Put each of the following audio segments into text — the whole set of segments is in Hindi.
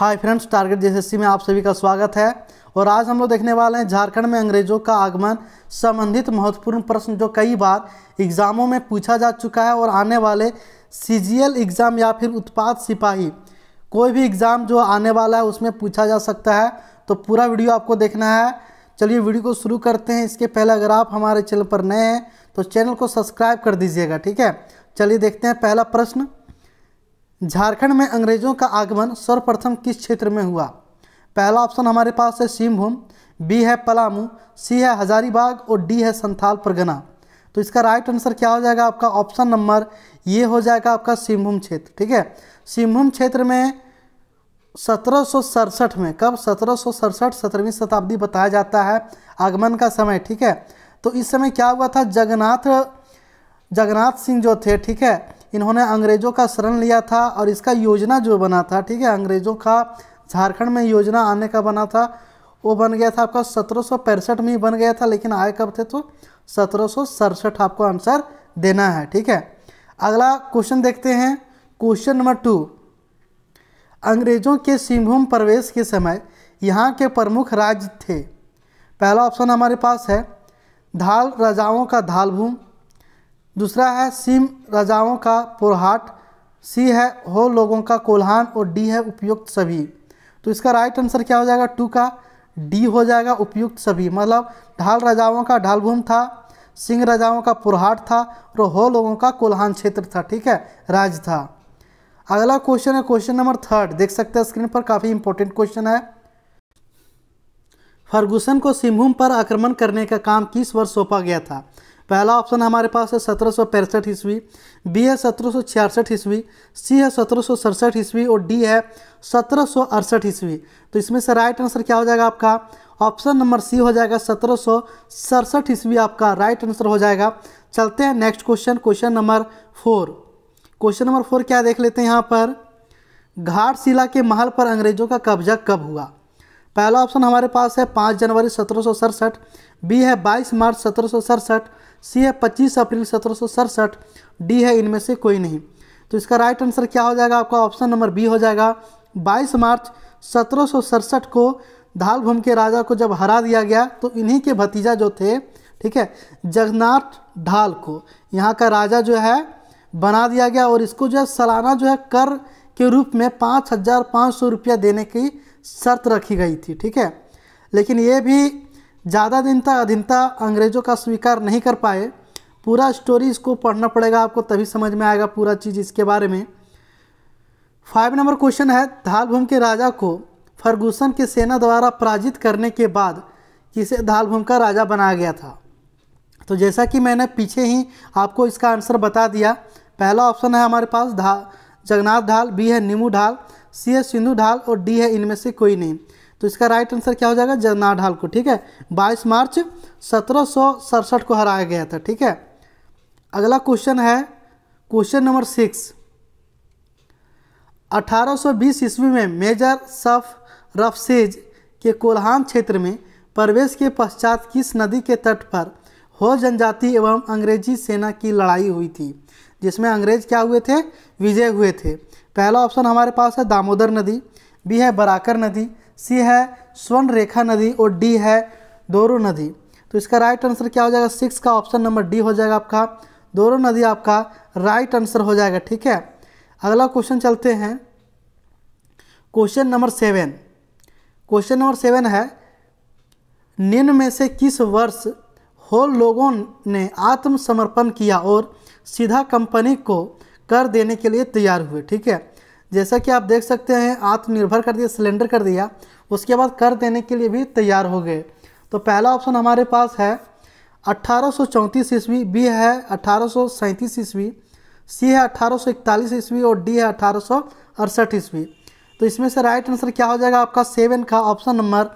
हाय फ्रेंड्स टारगेट जीएसएससी में आप सभी का स्वागत है और आज हम लोग देखने वाले हैं झारखंड में अंग्रेजों का आगमन संबंधित महत्वपूर्ण प्रश्न जो कई बार एग्ज़ामों में पूछा जा चुका है और आने वाले सीजीएल एग्ज़ाम या फिर उत्पाद सिपाही कोई भी एग्ज़ाम जो आने वाला है उसमें पूछा जा सकता है तो पूरा वीडियो आपको देखना है चलिए वीडियो को शुरू करते हैं इसके पहले अगर आप हमारे चैनल पर नए हैं तो चैनल को सब्सक्राइब कर दीजिएगा ठीक है चलिए देखते हैं पहला प्रश्न झारखंड में अंग्रेजों का आगमन सर्वप्रथम किस क्षेत्र में हुआ पहला ऑप्शन हमारे पास है सिंहभूम बी है पलामू सी है हजारीबाग और डी है संथाल परगना तो इसका राइट आंसर क्या हो जाएगा आपका ऑप्शन नंबर ये हो जाएगा आपका सिंहभूम क्षेत्र ठीक है सिंहभूम क्षेत्र में सत्रह में कब सत्रह सौ सत्रहवीं शताब्दी बताया जाता है आगमन का समय ठीक है तो इस समय क्या हुआ था जगन्नाथ जगन्नाथ सिंह जो थे ठीक है इन्होंने अंग्रेज़ों का शरण लिया था और इसका योजना जो बना था ठीक है अंग्रेज़ों का झारखंड में योजना आने का बना था वो बन गया था आपका सत्रह में ही बन गया था लेकिन आए कब थे तो सत्रह आपको आंसर देना है ठीक है अगला क्वेश्चन देखते हैं क्वेश्चन नंबर टू अंग्रेजों के सिंहभूम प्रवेश के समय यहाँ के प्रमुख राज्य थे पहला ऑप्शन हमारे पास है धाल राजाओं का धालभूम दूसरा है सिम राजाओं का पुरहाट सी है हो लोगों का कोल्हान और डी है उपयुक्त सभी तो इसका राइट आंसर क्या हो जाएगा टू का डी हो जाएगा उपयुक्त सभी मतलब ढाल राजाओं का ढालभूम था सिंह राजाओं का पुरहाट था और हो लोगों का कोल्हान क्षेत्र था ठीक है राज था अगला क्वेश्चन है क्वेश्चन नंबर थर्ड देख सकते हैं स्क्रीन पर काफ़ी इंपॉर्टेंट क्वेश्चन है फर्गूसन को सिंहभूम पर आक्रमण करने का काम किस वर्ष सौंपा गया था पहला ऑप्शन हमारे पास है सत्रह सौ पैंसठ ईस्वी बी है सत्रह सौ छियासठ ईस्वी सी है सत्रह सौ सड़सठ ईस्वी और डी है सत्रह सौ अड़सठ ईस्वी तो इसमें से राइट आंसर क्या हो जाएगा आपका ऑप्शन नंबर सी हो जाएगा सत्रह सौ सड़सठ ईस्वी आपका राइट आंसर हो जाएगा चलते हैं next question question number four question number four क्या देख लेते हैं यहाँ पर घाटशिला के महल पर अंग्रेजों का कब्जा कब हुआ पहला ऑप्शन हमारे पास है पाँच जनवरी सत्रह बी है बाईस मार्च सत्रह सी है 25 अप्रैल सत्रह डी है इनमें से कोई नहीं तो इसका राइट आंसर क्या हो जाएगा आपका ऑप्शन नंबर बी हो जाएगा 22 मार्च सत्रह को धाल घूम के राजा को जब हरा दिया गया तो इन्हीं के भतीजा जो थे ठीक है जगन्नाथ ढाल को यहाँ का राजा जो है बना दिया गया और इसको जो है सालाना जो है कर के रूप में पाँच हज़ार पाँच सौ रुपया देने की शर्त रखी गई थी ठीक है लेकिन ये भी ज़्यादा दिन तक अधीनता अंग्रेज़ों का स्वीकार नहीं कर पाए पूरा स्टोरी इसको पढ़ना पड़ेगा आपको तभी समझ में आएगा पूरा चीज़ इसके बारे में फाइव नंबर क्वेश्चन है धालभूम के राजा को फर्गूसन के सेना द्वारा पराजित करने के बाद किसे धालभूम का राजा बनाया गया था तो जैसा कि मैंने पीछे ही आपको इसका आंसर बता दिया पहला ऑप्शन है हमारे पास धा जगन्नाथ ढाल बी है नीमू ढाल सी है सिंधु ढाल और डी है इनमें से कोई नहीं तो इसका राइट आंसर क्या हो जाएगा ढाल को ठीक है बाईस मार्च सत्रह को हराया गया था ठीक है अगला क्वेश्चन है क्वेश्चन नंबर सिक्स 1820 ईस्वी में मेजर सफ रफसेज के कोल्हान क्षेत्र में प्रवेश के पश्चात किस नदी के तट पर हो जनजाति एवं अंग्रेजी सेना की लड़ाई हुई थी जिसमें अंग्रेज क्या हुए थे विजय हुए थे पहला ऑप्शन हमारे पास है दामोदर नदी बी है बराकर नदी सी है स्वर्ण रेखा नदी और डी है दोरो नदी तो इसका राइट आंसर क्या हो जाएगा सिक्स का ऑप्शन नंबर डी हो जाएगा आपका दोरो नदी आपका राइट आंसर हो जाएगा ठीक है अगला क्वेश्चन चलते हैं question number seven question number seven है निम्न में से किस वर्ष हो लोगों ने आत्मसमर्पण किया और सीधा कंपनी को कर देने के लिए तैयार हुए ठीक है जैसा कि आप देख सकते हैं आत्मनिर्भर कर दिया सिलेंडर कर दिया उसके बाद कर देने के लिए भी तैयार हो गए तो पहला ऑप्शन हमारे पास है अट्ठारह ईस्वी बी है अट्ठारह ईस्वी सी है अट्ठारह ईस्वी और डी है अट्ठारह ईस्वी तो इसमें से राइट आंसर क्या हो जाएगा आपका सेवन का ऑप्शन नंबर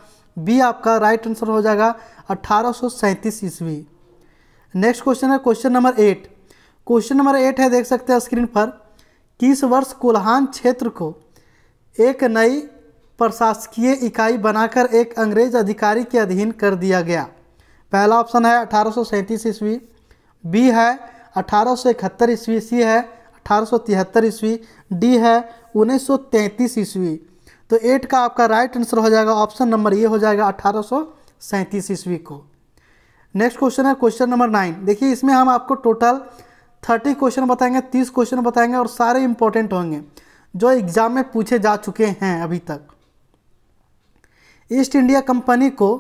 बी आपका राइट आंसर हो जाएगा अट्ठारह ईस्वी नेक्स्ट क्वेश्चन है question number eight question number eight है देख सकते हैं स्क्रीन पर कि इस वर्ष कोल्हान क्षेत्र को एक नई प्रशासकीय इकाई बनाकर एक अंग्रेज अधिकारी के अधीन कर दिया गया पहला ऑप्शन है अठारह ईस्वी बी है अठारह ईस्वी सी है अठारह ईस्वी डी है 1933 ईस्वी तो एट का आपका राइट आंसर हो जाएगा ऑप्शन नंबर ये हो जाएगा अठारह ईस्वी को नेक्स्ट क्वेश्चन है क्वेश्चन नंबर नाइन देखिए इसमें हम आपको टोटल थर्टी क्वेश्चन बताएंगे तीस क्वेश्चन बताएंगे और सारे इंपॉर्टेंट होंगे जो एग्ज़ाम में पूछे जा चुके हैं अभी तक ईस्ट इंडिया कंपनी को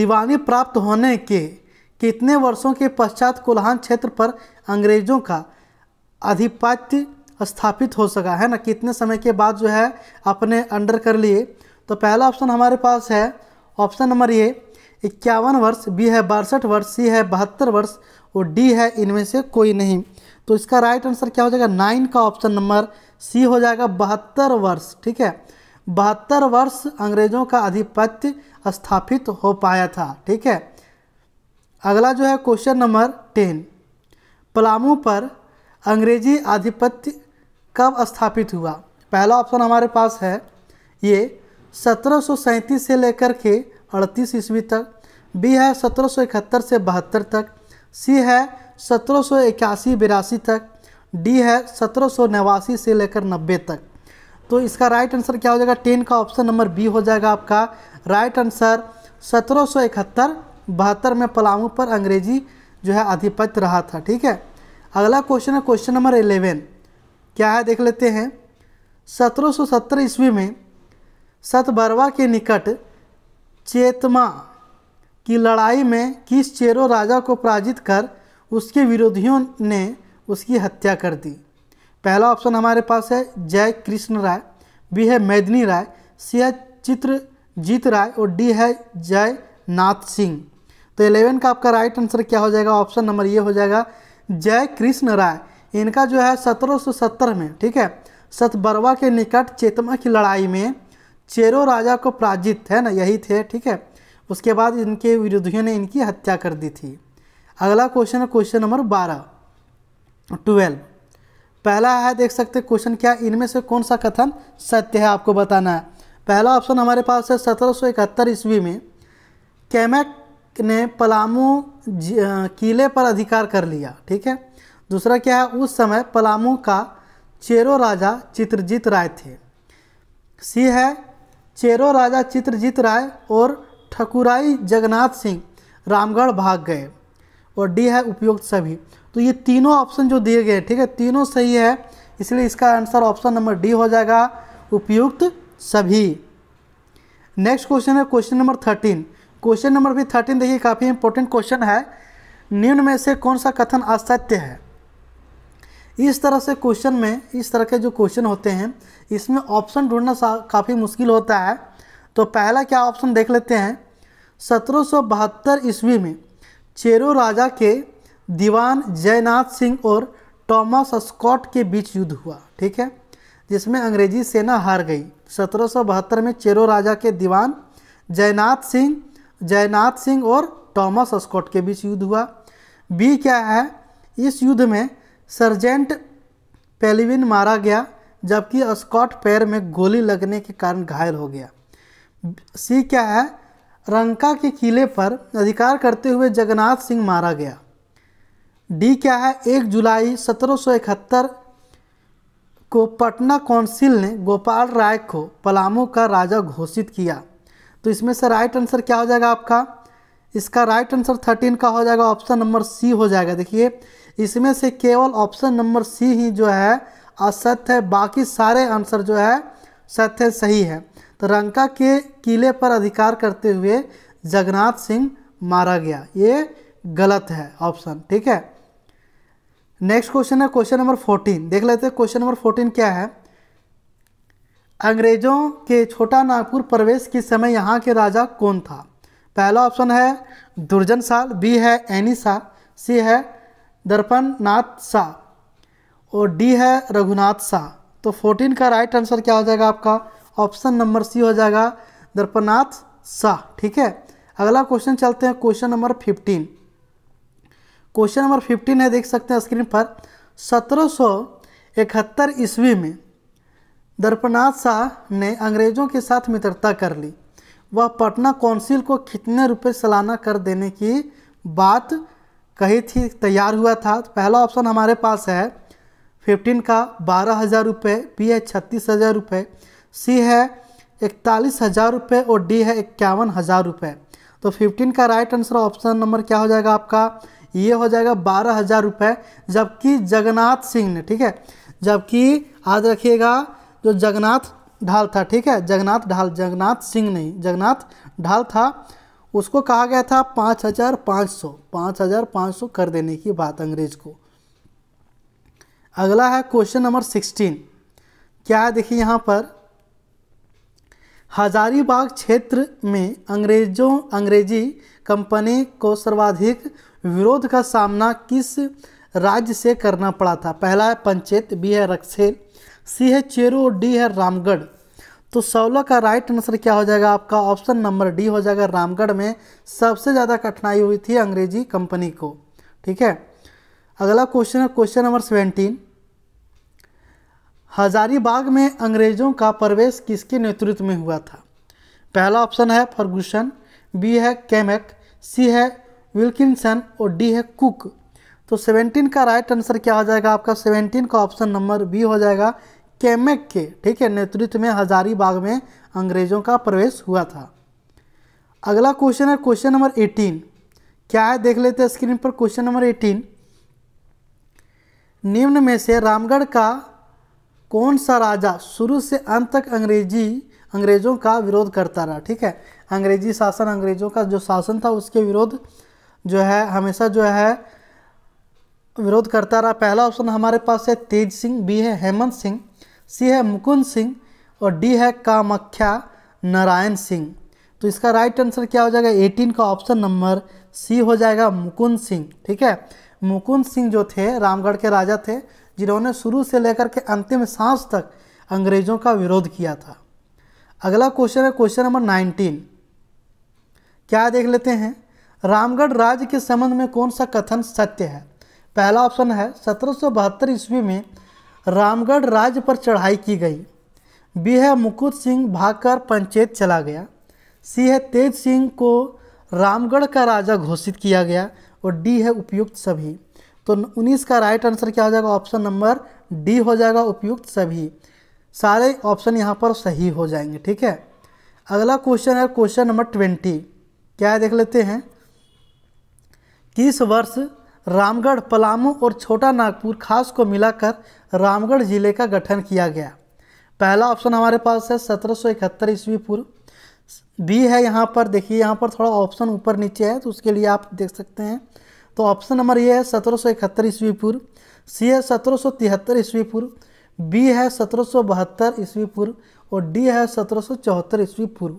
दीवानी प्राप्त होने के कितने वर्षों के पश्चात कोल्हान क्षेत्र पर अंग्रेज़ों का आधिपत्य स्थापित हो सका है ना कितने समय के बाद जो है अपने अंडर कर लिए तो पहला ऑप्शन हमारे पास है ऑप्शन नंबर ये इक्यावन वर्ष बी है बासठ वर्ष सी है बहत्तर वर्ष और डी है इनमें से कोई नहीं तो इसका राइट आंसर क्या हो जाएगा नाइन का ऑप्शन नंबर सी हो जाएगा बहत्तर वर्ष ठीक है बहत्तर वर्ष अंग्रेजों का आधिपत्य स्थापित हो पाया था ठीक है अगला जो है क्वेश्चन नंबर टेन पलामू पर अंग्रेजी आधिपत्य कब स्थापित हुआ पहला ऑप्शन हमारे पास है ये सत्रह से लेकर के अड़तीस ईस्वी तक बी है सत्रह इकहत्तर से बहत्तर तक सी है सत्रह सौ इक्यासी बिरासी तक डी है सत्रह सौ नवासी से लेकर नब्बे तक तो इसका राइट आंसर क्या हो जाएगा टेन का ऑप्शन नंबर बी हो जाएगा आपका राइट आंसर सत्रह सौ इकहत्तर बहत्तर में पलामू पर अंग्रेजी जो है आधिपत्य रहा था ठीक है अगला क्वेश्चन है क्वेश्चन नंबर एलेवन क्या है देख लेते हैं सत्रह सौ सत्तर ईस्वी में सतबरवा के निकट चेतमा कि लड़ाई में किस चेरो राजा को पराजित कर उसके विरोधियों ने उसकी हत्या कर दी पहला ऑप्शन हमारे पास है जय कृष्ण राय बी है मैदनी राय सी है चित्र जीत राय और डी है जय नाथ सिंह तो एलेवन का आपका राइट आंसर क्या हो जाएगा ऑप्शन नंबर ये हो जाएगा जय कृष्ण राय इनका जो है 1770 में ठीक है सतबरवा के निकट चेतमा की लड़ाई में चेरो राजा को पराजित है ना यही थे ठीक है उसके बाद इनके विरोधियों ने इनकी हत्या कर दी थी अगला क्वेश्चन है क्वेश्चन नंबर बारह ट्वेल्व पहला है देख सकते क्वेश्चन क्या इनमें से कौन सा कथन सत्य है आपको बताना है पहला ऑप्शन हमारे पास है सत्रह सौ इकहत्तर ईस्वी में कैमैक ने पलामू किले पर अधिकार कर लिया ठीक है दूसरा क्या है उस समय पलामू का चेरो राजा चित्रजीत राय थे सी है चेरो राजा चित्रजीत राय और ठकुराई जगन्नाथ सिंह रामगढ़ भाग गए और डी है उपयुक्त सभी तो ये तीनों ऑप्शन जो दिए गए ठीक है तीनों सही है इसलिए इसका आंसर ऑप्शन नंबर डी हो जाएगा उपयुक्त सभी नेक्स्ट क्वेश्चन है question number thirteen question number भी थर्टीन देखिए काफ़ी इंपॉर्टेंट क्वेश्चन है निम्न में से कौन सा कथन असत्य है इस तरह से क्वेश्चन में इस तरह के जो क्वेश्चन होते हैं इसमें ऑप्शन ढूंढना काफ़ी मुश्किल होता है तो पहला क्या ऑप्शन देख लेते हैं सत्रह ईस्वी में चेरो राजा के दीवान जयनाथ सिंह और टॉमस स्कॉट के बीच युद्ध हुआ ठीक है जिसमें अंग्रेजी सेना हार गई सत्रह में चेरो राजा के दीवान जयनाथ सिंह जयनाथ सिंह और टॉमस स्कॉट के बीच युद्ध हुआ बी क्या है इस युद्ध में सर्जेंट पेलिविन मारा गया जबकि स्कॉट पैर में गोली लगने के कारण घायल हो गया सी क्या है रंका के किले पर अधिकार करते हुए जगन्नाथ सिंह मारा गया डी क्या है एक जुलाई 1771 को पटना काउंसिल ने गोपाल राय को पलामू का राजा घोषित किया तो इसमें से राइट आंसर क्या हो जाएगा आपका इसका राइट आंसर थर्टीन का हो जाएगा ऑप्शन नंबर सी हो जाएगा देखिए इसमें से केवल ऑप्शन नंबर सी ही जो है असत्य है बाकी सारे आंसर जो है सत्य सही है रंका के किले पर अधिकार करते हुए जगन्नाथ सिंह मारा गया ये गलत है ऑप्शन ठीक है नेक्स्ट क्वेश्चन है क्वेश्चन नंबर फोर्टीन देख लेते हैं क्वेश्चन नंबर फोर्टीन क्या है अंग्रेजों के छोटा नागपुर प्रवेश के समय यहाँ के राजा कौन था पहला ऑप्शन है दुर्जन शाह बी है एनी शाह सी है दर्पण नाथ शाह और डी है रघुनाथ शाह तो फोर्टीन का राइट आंसर क्या हो जाएगा आपका ऑप्शन नंबर सी हो जाएगा दर्पनाथ शाह ठीक है अगला क्वेश्चन चलते हैं question number fifteen question number fifteen है देख सकते हैं स्क्रीन पर सत्रह सौ इकहत्तर ईस्वी में दर्पनाथ शाह ने अंग्रेजों के साथ मित्रता कर ली वह पटना कौंसिल को कितने रुपए सालाना कर देने की बात कही थी तैयार हुआ था तो पहला ऑप्शन हमारे पास है फिफ्टीन का बारह हज़ार रुपये बी है छत्तीस हज़ार रुपये सी है इकतालीस हज़ार रुपये और डी है इक्यावन हज़ार रुपये तो फिफ्टीन का राइट आंसर ऑप्शन नंबर क्या हो जाएगा आपका ये हो जाएगा बारह हज़ार रुपये जबकि जगन्नाथ सिंह ने ठीक है जबकि याद रखिएगा जो जगन्नाथ ढाल था ठीक है जगन्नाथ ढाल जगन्नाथ सिंह नहीं जगन्नाथ ढाल था उसको कहा गया था पाँच हज़ार पाँच सौ पाँच हज़ार पाँच सौ कर देने की बात अंग्रेज को अगला है क्वेश्चन नंबर सिक्सटीन क्या है देखिए यहाँ पर हजारीबाग क्षेत्र में अंग्रेजों अंग्रेजी कंपनी को सर्वाधिक विरोध का सामना किस राज्य से करना पड़ा था पहला है पंचेत बी है रक्सेल सी है चेरू और डी है रामगढ़ तो सोलह का राइट आंसर क्या हो जाएगा आपका ऑप्शन नंबर डी हो जाएगा रामगढ़ में सबसे ज़्यादा कठिनाई हुई थी अंग्रेजी कंपनी को ठीक है अगला क्वेश्चन है क्वेश्चन नंबर सेवेंटीन हजारीबाग में अंग्रेज़ों का प्रवेश किसके नेतृत्व में हुआ था पहला ऑप्शन है फर्गूसन बी है कैमेक सी है विल्किंसन और डी है कुक तो 17 का राइट आंसर क्या हो जाएगा आपका 17 का ऑप्शन नंबर बी हो जाएगा कैमेक के ठीक है नेतृत्व में हजारीबाग में अंग्रेज़ों का प्रवेश हुआ था अगला क्वेश्चन है क्वेश्चन नंबर 18 क्या है देख लेते हैं स्क्रीन पर क्वेश्चन नंबर 18 निम्न में से रामगढ़ का कौन सा राजा शुरू से अंत तक अंग्रेजी अंग्रेजों का विरोध करता रहा ठीक है अंग्रेजी शासन अंग्रेजों का जो शासन था उसके विरोध जो है हमेशा जो है विरोध करता रहा पहला ऑप्शन हमारे पास है तेज सिंह बी है हेमंत सिंह सी है मुकुंद सिंह और डी है कामख्या नारायण सिंह तो इसका राइट आंसर क्या हो जाएगा 18 का ऑप्शन नंबर सी हो जाएगा मुकुंद सिंह ठीक है मुकुंद सिंह जो थे रामगढ़ के राजा थे जिन्होंने शुरू से लेकर के अंतिम सांस तक अंग्रेज़ों का विरोध किया था अगला क्वेश्चन है क्वेश्चन नंबर नाइनटीन क्या देख लेते हैं रामगढ़ राज्य के संबंध में कौन सा कथन सत्य है पहला ऑप्शन है सत्रह ईस्वी में रामगढ़ राज्य पर चढ़ाई की गई बी है मुकुद सिंह भागकर पंचेत चला गया सी है तेज सिंह को रामगढ़ का राजा घोषित किया गया और डी है उपयुक्त सभी तो उन्नीस का राइट आंसर क्या हो जाएगा ऑप्शन नंबर डी हो जाएगा उपयुक्त सभी सारे ऑप्शन यहाँ पर सही हो जाएंगे ठीक है अगला क्वेश्चन है क्वेश्चन नंबर ट्वेंटी क्या है देख लेते हैं किस वर्ष रामगढ़ पलामू और छोटा नागपुर खास को मिलाकर रामगढ़ जिले का गठन किया गया पहला ऑप्शन हमारे पास है सत्रह सौ इकहत्तर ईस्वी पूर्व बी है यहाँ पर देखिए यहाँ पर थोड़ा ऑप्शन ऊपर नीचे है तो उसके लिए आप देख सकते हैं तो ऑप्शन नंबर ए है सत्रह सौ इकहत्तर ईस्वी पूर्व सी है सत्रह सौ तिहत्तर ईस्वी पूर्व बी है सत्रह सौ बहत्तर ईस्वी पूर्व और डी है सत्रह सौ चौहत्तर ईस्वी पूर्व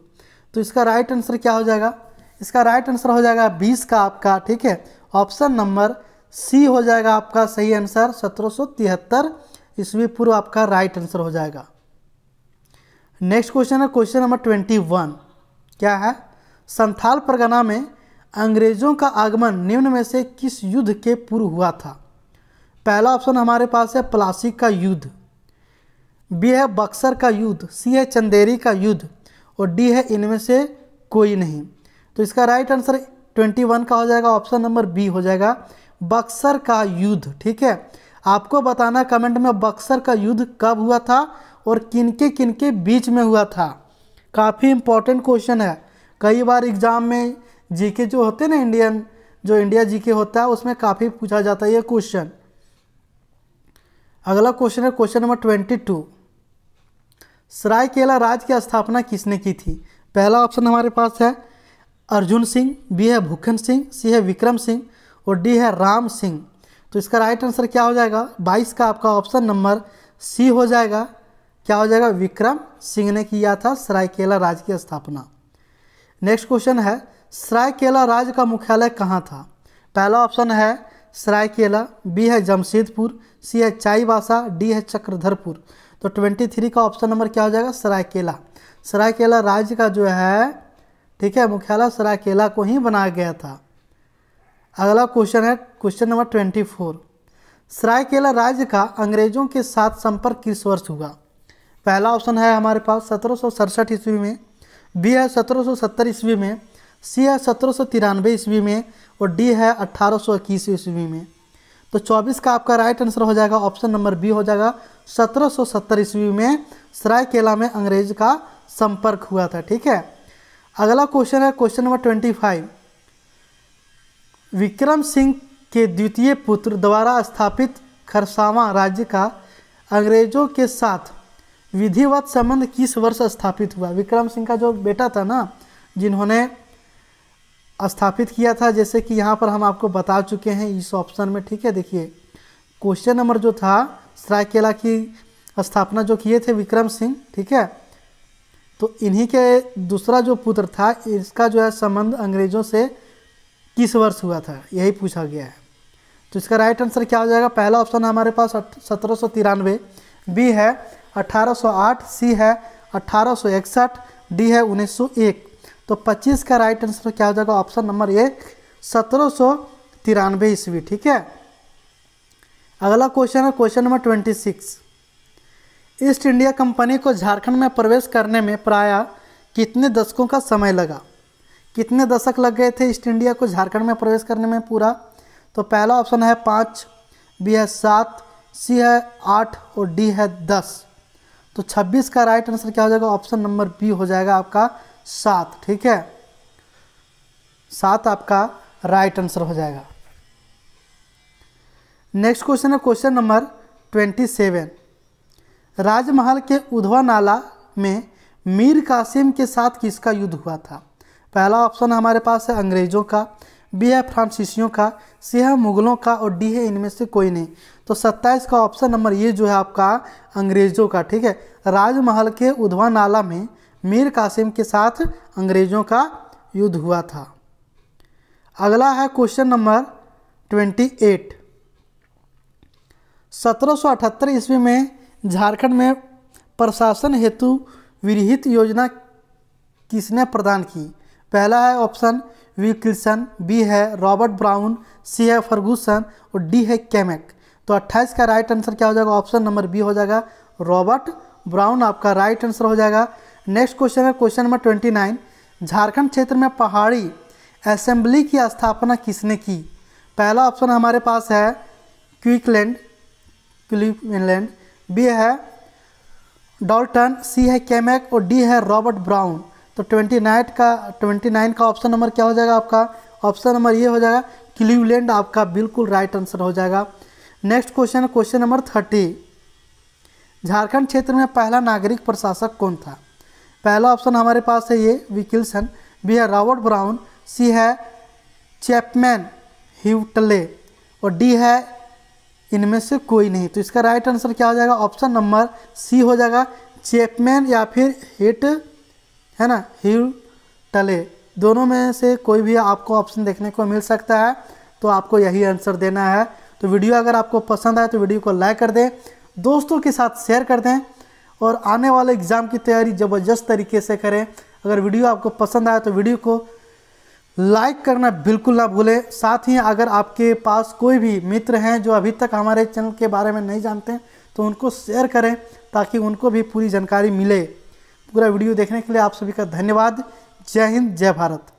तो इसका राइट आंसर क्या हो जाएगा इसका राइट आंसर हो जाएगा बीस का आपका ठीक है ऑप्शन नंबर सी हो जाएगा आपका सही आंसर सत्रह सौ तिहत्तर ईस्वी पूर्व आपका राइट आंसर हो जाएगा नेक्स्ट क्वेश्चन है क्वेश्चन नंबर ट्वेंटी वन क्या है संथाल परगना में अंग्रेजों का आगमन निम्न में से किस युद्ध के पूर्व हुआ था पहला ऑप्शन हमारे पास है प्लासी का युद्ध बी है बक्सर का युद्ध सी है चंदेरी का युद्ध और डी है इनमें से कोई नहीं तो इसका राइट आंसर 21 का हो जाएगा ऑप्शन नंबर बी हो जाएगा बक्सर का युद्ध ठीक है आपको बताना कमेंट में बक्सर का युद्ध कब हुआ था और किनके किनके बीच में हुआ था काफ़ी इंपॉर्टेंट क्वेश्चन है कई बार एग्ज़ाम में जीके जो होते हैं ना इंडियन जो इंडिया जीके होता है उसमें काफ़ी पूछा जाता है ये क्वेश्चन अगला क्वेश्चन है question number twenty two Saraikela राज्य की स्थापना किसने की थी पहला ऑप्शन हमारे पास है अर्जुन सिंह बी है भूखन सिंह सी है विक्रम सिंह और डी है राम सिंह तो इसका राइट आंसर क्या हो जाएगा बाईस का आपका ऑप्शन नंबर सी हो जाएगा क्या हो जाएगा विक्रम सिंह ने किया था सरायकेला राज्य की स्थापना नेक्स्ट क्वेश्चन है सरायकेला राज्य का मुख्यालय कहाँ था पहला ऑप्शन है सरायकेला बी है जमशेदपुर सी है चाईबासा डी है चक्रधरपुर तो ट्वेंटी थ्री का ऑप्शन नंबर क्या हो जाएगा सरायकेला सरायकेला राज्य का जो है ठीक है मुख्यालय सरायकेला को ही बनाया गया था अगला क्वेश्चन है question number twenty four Saraikela राज्य का अंग्रेजों के साथ संपर्क किस वर्ष हुआ पहला ऑप्शन है हमारे पास सत्रह सौ सड़सठ ईस्वी में बी है सत्रह सौ सत्तर ईस्वी में सी है सत्रह सौ तिरानवे ईस्वी में और डी है अट्ठारह सौ इक्कीस ईस्वी में तो 24 का आपका राइट आंसर हो जाएगा ऑप्शन नंबर बी हो जाएगा 1770 ईस्वी में सरायकेला में अंग्रेज का संपर्क हुआ था ठीक है अगला क्वेश्चन है क्वेश्चन नंबर 25 विक्रम सिंह के द्वितीय पुत्र द्वारा स्थापित खरसावा राज्य का अंग्रेजों के साथ विधिवत संबंध किस वर्ष स्थापित हुआ विक्रम सिंह का जो बेटा था ना जिन्होंने स्थापित किया था जैसे कि यहाँ पर हम आपको बता चुके हैं इस ऑप्शन में ठीक है देखिए क्वेश्चन नंबर जो था सरायकेला की स्थापना जो किए थे विक्रम सिंह ठीक है तो इन्हीं के दूसरा जो पुत्र था इसका जो है संबंध अंग्रेजों से किस वर्ष हुआ था यही पूछा गया है तो इसका राइट आंसर क्या हो जाएगा पहला ऑप्शन हमारे पास सत्रह बी है 1808 सी है अठारह डी है 1901 तो 25 का राइट आंसर तो क्या हो जाएगा ऑप्शन नंबर एक सत्रह सौ तिरानवे ईस्वी ठीक है अगला क्वेश्चन है question number twenty six East India company को झारखंड में प्रवेश करने में प्राय कितने दशकों का समय लगा कितने दशक लग गए थे ईस्ट इंडिया को झारखंड में प्रवेश करने में पूरा तो पहला ऑप्शन है पाँच बी है सात सी है आठ और डी है दस तो 26 का राइट आंसर क्या हो जाएगा ऑप्शन नंबर बी हो जाएगा आपका सात ठीक है सात आपका राइट आंसर हो जाएगा नेक्स्ट क्वेश्चन है question number twenty seven Rajmahal के उधवा नाला में मीर कासिम के साथ किसका युद्ध हुआ था पहला ऑप्शन हमारे पास है अंग्रेज़ों का बी है फ्रांसीसियों का सी है मुगलों का और डी है इनमें से कोई नहीं तो 27 का ऑप्शन नंबर ये जो है आपका अंग्रेज़ों का ठीक है राजमहल के उधवा नाला में मीर कासिम के साथ अंग्रेज़ों का युद्ध हुआ था अगला है क्वेश्चन नंबर ट्वेंटी एट सत्रह ईस्वी में झारखंड में प्रशासन हेतु विरहित योजना किसने प्रदान की पहला है ऑप्शन वी किल्सन बी है रॉबर्ट ब्राउन सी है फर्गूसन और डी है कैमेक तो 28 का राइट आंसर क्या हो जाएगा ऑप्शन नंबर बी हो जाएगा रॉबर्ट ब्राउन आपका राइट आंसर हो जाएगा नेक्स्ट क्वेश्चन है question number twenty nine Jharkhand क्षेत्र में पहाड़ी असेंबली की स्थापना किसने की पहला ऑप्शन हमारे पास है क्विकलैंड क्लिकलैंड बी है डॉल्टन सी है कैमैक और डी है रॉबर्ट ब्राउन तो ट्वेंटी नाइन का ट्वेंटी नाइन का ऑप्शन नंबर क्या हो जाएगा आपका ऑप्शन नंबर ये हो जाएगा क्लीवलैंड आपका बिल्कुल राइट आंसर हो जाएगा नेक्स्ट क्वेश्चन है क्वेश्चन नंबर थर्टी झारखंड क्षेत्र में पहला नागरिक प्रशासक कौन था पहला ऑप्शन हमारे पास है ये विकिल्सन बी है रॉबर्ट ब्राउन सी है चैपमैन ह्यूटले और डी है इनमें से कोई नहीं तो इसका राइट आंसर क्या हो जाएगा ऑप्शन नंबर सी हो जाएगा चैपमैन या फिर हिट है ना ह्यूटले दोनों में से कोई भी आपको ऑप्शन देखने को मिल सकता है तो आपको यही आंसर देना है तो वीडियो अगर आपको पसंद आए तो वीडियो को लाइक कर दें दोस्तों के साथ शेयर कर दें और आने वाले एग्ज़ाम की तैयारी ज़बरदस्त तरीके से करें अगर वीडियो आपको पसंद आया तो वीडियो को लाइक करना बिल्कुल ना भूलें साथ ही अगर आपके पास कोई भी मित्र हैं जो अभी तक हमारे चैनल के बारे में नहीं जानते तो उनको शेयर करें ताकि उनको भी पूरी जानकारी मिले पूरा वीडियो देखने के लिए आप सभी का धन्यवाद जय हिंद जय भारत